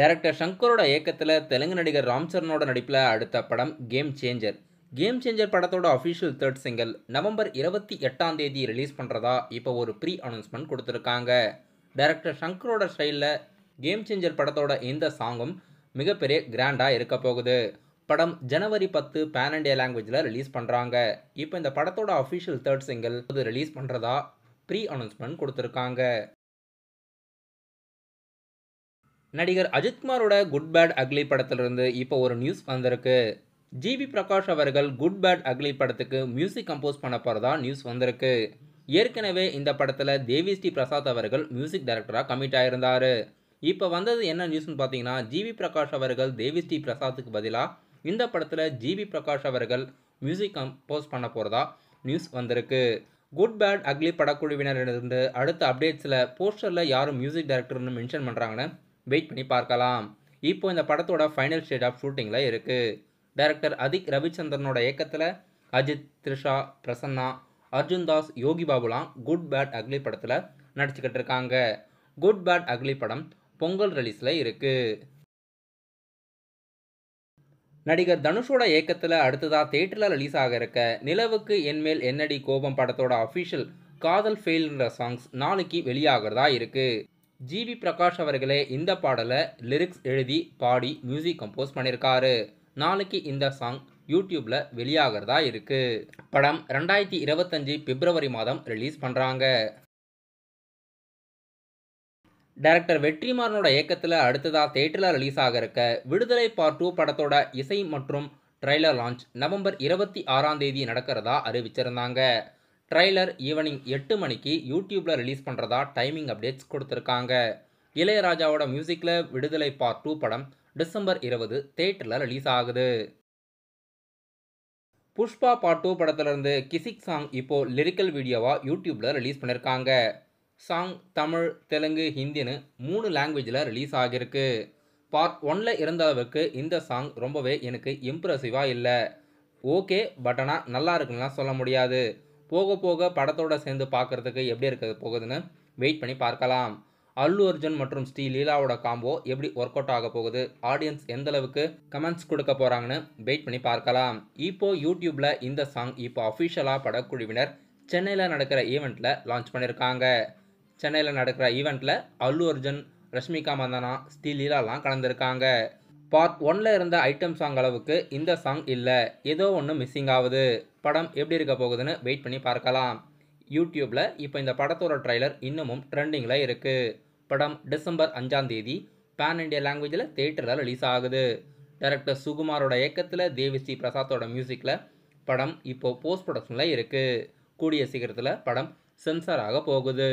director சங்கரோட இயக்கத்தில் தெலுங்கு நடிகர் ராம் சரணோட நடிப்பில் அடுத்த படம் கேம் சேஞ்சர் கேம் சேஞ்சர் படத்தோட அஃபிஷியல் தேர்ட் சிங்கிள் நவம்பர் இருபத்தி எட்டாம் தேதி ரிலீஸ் பண்ணுறதா இப்போ ஒரு ப்ரீ அனௌன்ஸ்மெண்ட் கொடுத்துருக்காங்க டைரக்டர் சங்கரோட ஸ்டைலில் கேம் சேஞ்சர் படத்தோட இந்த சாங்கும் மிகப்பெரிய கிராண்டாக இருக்க போகுது படம் ஜனவரி பத்து பேன் இண்டியா லாங்குவேஜில் ரிலீஸ் பண்ணுறாங்க இப்போ இந்த படத்தோட அஃபிஷியல் தேர்ட் சிங்கிள் இது ரிலீஸ் பண்ணுறதா ப்ரீ அனௌன்ஸ்மெண்ட் கொடுத்துருக்காங்க நடிகர் அஜித்குமாரோட குட் பேட் அக்லி படத்திலிருந்து இப்போ ஒரு நியூஸ் வந்திருக்கு ஜிபி பிரகாஷ் அவர்கள் குட் பேட் அக்லி படத்துக்கு மியூசிக் கம்போஸ் பண்ண போகிறதா நியூஸ் வந்திருக்கு ஏற்கனவே இந்த படத்தில் தேவி ஸ்ரீ பிரசாத் அவர்கள் மியூசிக் டைரக்டராக கமிட் ஆயிருந்தார் இப்போ வந்தது என்ன நியூஸ்னு பார்த்தீங்கன்னா ஜிவி பிரகாஷ் அவர்கள் தேவி ஸ்ரீ பிரசாத்துக்கு பதிலாக இந்த படத்தில் ஜிபி பிரகாஷ் அவர்கள் மியூசிக் கம்போஸ் பண்ண போகிறதா நியூஸ் வந்திருக்கு குட் பேட் அக்லி படக்குழுவினரிடமிருந்து அடுத்த அப்டேட்ஸில் போஸ்டரில் யாரும் மியூசிக் டைரக்டர்னு மென்ஷன் பண்ணுறாங்கன்னு வெயிட் பண்ணி பார்க்கலாம் இப்போ இந்த படத்தோட ஃபைனல் ஸ்டேட் ஆஃப் ஷூட்டிங்கில் இருக்குது டைரக்டர் அதிக் ரவிச்சந்திரனோட இயக்கத்தில் அஜித் த்ரிஷா பிரசன்னா அர்ஜுன் தாஸ் யோகி பாபுலாம் குட் பேட் அக்லி படத்தில் நடிச்சுக்கிட்டு இருக்காங்க குட் பேட் அக்லி படம் பொங்கல் ரிலீஸில் இருக்குது நடிகர் தனுஷோட இயக்கத்தில் அடுத்ததாக தேட்டரில் ரிலீஸ் ஆக இருக்க நிலவுக்கு என்மேல் என்னடி கோபம் படத்தோட அஃபிஷியல் காதல் ஃபெயில்ன்ற சாங்ஸ் நாளைக்கு வெளியாகிறதா இருக்குது ஜிவி பிரகாஷ் அவர்களே இந்த பாடலை லிரிக்ஸ் எழுதி பாடி மியூசிக் கம்போஸ் பண்ணியிருக்காரு நாளைக்கு இந்த சாங் யூடியூப்பில் வெளியாகிறதா இருக்குது படம் ரெண்டாயிரத்தி இருபத்தஞ்சி பிப்ரவரி மாதம் ரிலீஸ் பண்ணுறாங்க டைரக்டர் வெற்றிமாறனோட இயக்கத்தில் அடுத்ததாக தேட்டரில் ரிலீஸ் ஆக இருக்க விடுதலை பார்ட் டூ படத்தோட இசை மற்றும் ட்ரைலர் லான்ச் நவம்பர் இருபத்தி ஆறாம் தேதி நடக்கிறதா அறிவிச்சிருந்தாங்க ட்ரைலர் ஈவினிங் எட்டு மணிக்கு யூடியூப்பில் ரிலீஸ் பண்ணுறதா டைமிங் அப்டேட்ஸ் கொடுத்துருக்காங்க இளையராஜாவோட மியூசிக்கில் விடுதலை பார்ட் டூ படம் டிசம்பர் இருபது தேட்டரில் ரிலீஸ் ஆகுது புஷ்பா பார்ட் டூ படத்திலிருந்து கிசிக் சாங் இப்போது லிரிக்கல் வீடியோவாக யூடியூப்பில் ரிலீஸ் பண்ணியிருக்காங்க சாங் தமிழ் தெலுங்கு ஹிந்தின்னு மூணு லாங்குவேஜில் ரிலீஸ் ஆகியிருக்கு பார்ட் ஒன்னில் இருந்த அளவுக்கு இந்த சாங் ரொம்பவே எனக்கு இம்ப்ரெசிவாக இல்லை ஓகே பட் ஆனால் நல்லா இருக்குன்னா சொல்ல முடியாது போக போக படத்தோட சேர்ந்து பார்க்குறதுக்கு எப்படி இருக்க போகுதுன்னு வெயிட் பண்ணி பார்க்கலாம் அல்லு அர்ஜுன் மற்றும் ஸ்ரீ லீலாவோட காம்போ எப்படி ஒர்க் அவுட் ஆக போகுது ஆடியன்ஸ் எந்த அளவுக்கு கமெண்ட்ஸ் கொடுக்க போகிறாங்கன்னு வெயிட் பண்ணி பார்க்கலாம் இப்போ யூடியூப்பில் இந்த சாங் இப்போ அஃபிஷியலாக படக்குழுவினர் சென்னையில் நடக்கிற ஈவெண்ட்டில் லான்ச் பண்ணியிருக்காங்க சென்னையில் நடக்கிற ஈவெண்ட்டில் அல்லு அர்ஜுன் ரஷ்மிகா மந்தனா ஸ்ரீ லீலாலாம் கலந்துருக்காங்க பார்ட் ஒன்னில் இருந்த ஐட்டம் சாங் அளவுக்கு இந்த சாங் இல்லை ஏதோ ஒன்று மிஸ்ஸிங் ஆகுது படம் எப்படி இருக்க போகுதுன்னு வெயிட் பண்ணி பார்க்கலாம் யூடியூப்பில் இப்போ இந்த படத்தோட ட்ரைலர் இன்னமும் ட்ரெண்டிங்கில் இருக்குது படம் டிசம்பர் அஞ்சாம் தேதி பேன் இண்டியா லாங்குவேஜில் தேட்டரில் ரிலீஸ் ஆகுது டேரக்டர் சுகுமாரோட இயக்கத்தில் தேவிஸ்ரீ பிரசாத்தோட மியூசிக்கில் படம் இப்போது போஸ்ட் ப்ரொடக்ஷனில் இருக்குது கூடிய சீக்கிரத்தில் படம் சென்சார் ஆக போகுது